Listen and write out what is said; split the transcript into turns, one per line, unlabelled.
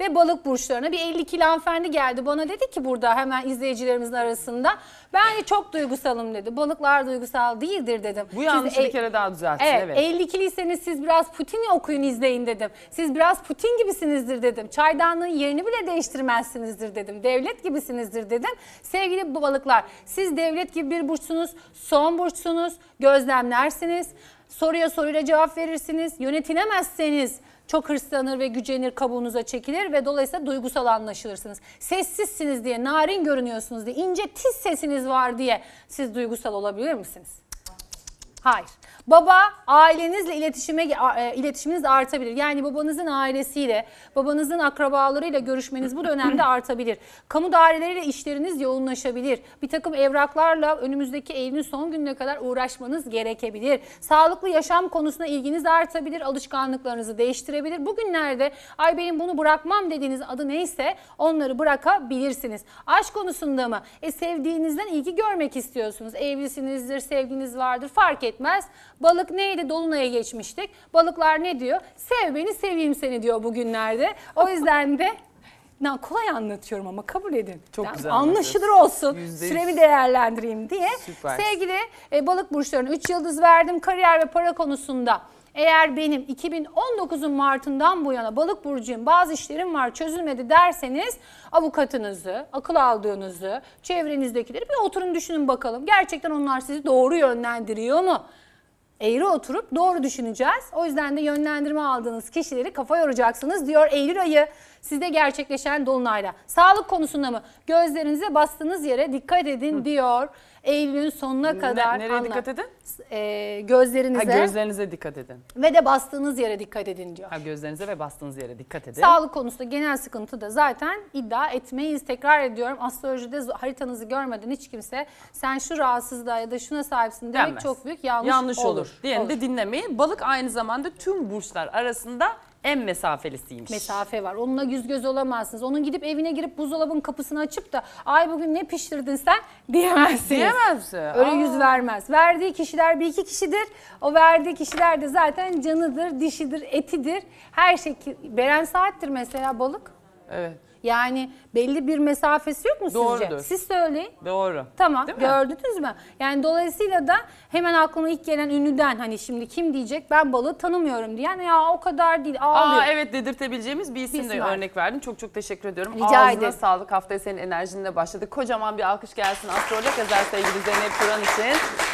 ve balık burçlarına. Bir kilo hanımefendi geldi bana dedi ki burada hemen izleyicilerimizin arasında. Ben çok duygusalım dedi. Balıklar duygusal değildir dedim. Bu yanlış bir kere daha düzeltsin. Evet, evet. 52'liyseniz siz biraz Putin'i okuyun izleyin dedim. Siz biraz Putin gibisinizdir dedim. Çaydanlığın yerini bile değiştirmezsinizdir dedim. Devlet gibisinizdir dedim. Sevgili balıklar siz devlet gibi bir burçsunuz. Son burçsunuz. Gözlemlersiniz. Soruya soruyla cevap verirsiniz. Yönetilemezseniz çok hırslanır ve gücenir, kabuğunuza çekilir ve dolayısıyla duygusal anlaşılırsınız. Sessizsiniz diye, narin görünüyorsunuz diye, ince tiz sesiniz var diye siz duygusal olabilir misiniz? Hayır. Baba ailenizle iletişime e, iletişiminiz artabilir. Yani babanızın ailesiyle, babanızın akrabalarıyla görüşmeniz bu dönemde artabilir. Kamu daireleriyle işleriniz yoğunlaşabilir. Bir takım evraklarla önümüzdeki Eylül'ün son gününe kadar uğraşmanız gerekebilir. Sağlıklı yaşam konusuna ilginiz artabilir. Alışkanlıklarınızı değiştirebilir. Bugünlerde ay benim bunu bırakmam dediğiniz adı neyse onları bırakabilirsiniz. Aşk konusunda mı? E sevdiğinizden ilgi görmek istiyorsunuz. Evlisinizdir, sevginiz vardır fark et etmez. Balık neydi? Dolunay'a geçmiştik. Balıklar ne diyor? Sev beni seveyim seni diyor bugünlerde. O yüzden de Na, kolay anlatıyorum ama kabul edin. Çok yani güzel Anlaşılır olsun. %100. Süremi değerlendireyim diye. Süper. Sevgili e, balık burçlarına 3 yıldız verdim. Kariyer ve para konusunda eğer benim 2019'un Mart'ından bu yana balık burcuyum bazı işlerim var çözülmedi derseniz avukatınızı, akıl aldığınızı, çevrenizdekileri bir oturun düşünün bakalım. Gerçekten onlar sizi doğru yönlendiriyor mu? eğri oturup doğru düşüneceğiz. O yüzden de yönlendirme aldığınız kişileri kafa yoracaksınız diyor Eylül ayı sizde gerçekleşen dolunayla. Sağlık konusunda mı? Gözlerinize bastığınız yere dikkat edin Hı. diyor. Eylül'ün sonuna kadar. Ne, nereye anla. dikkat edin? E, gözlerinize. Ha, gözlerinize dikkat edin. Ve de bastığınız yere dikkat edin diyor. Ha, gözlerinize ve bastığınız yere dikkat edin. Sağlık konusunda genel sıkıntı da zaten iddia etmeyiz. Tekrar ediyorum astrolojide haritanızı görmeden hiç kimse sen şu rahatsızlığa ya da şuna sahipsin demek Denmez. çok büyük yanlış, yanlış olur. olur. Diğerini de dinlemeyin. Balık aynı zamanda tüm burçlar arasında en mesafelisiymiş. mesafe var. Onunla yüz göz olamazsınız. Onun gidip evine girip buzdolabının kapısını açıp da ay bugün ne pişirdin sen diyemezsiniz. Diyemez. Öyle Aa. yüz vermez. Verdiği kişiler bir iki kişidir. O verdiği kişiler de zaten canıdır, dişidir, etidir. Her şekil beren saattir mesela balık. Evet. Yani belli bir mesafesi yok mu Doğrudur. sizce? Siz söyleyin. Doğru. Tamam Değil gördünüz mü? Yani dolayısıyla da hemen aklıma ilk gelen ünlüden hani şimdi kim diyecek ben balığı tanımıyorum diyen ya o kadar değil ağlıyor. Aa evet dedirtebileceğimiz bir isim de örnek verdin. Çok çok teşekkür ediyorum. Rica Ağzına ederim. sağlık. Haftaya senin enerjinle başladık. Kocaman bir alkış gelsin Astrolog yazar sevgili Zeynep Turan için.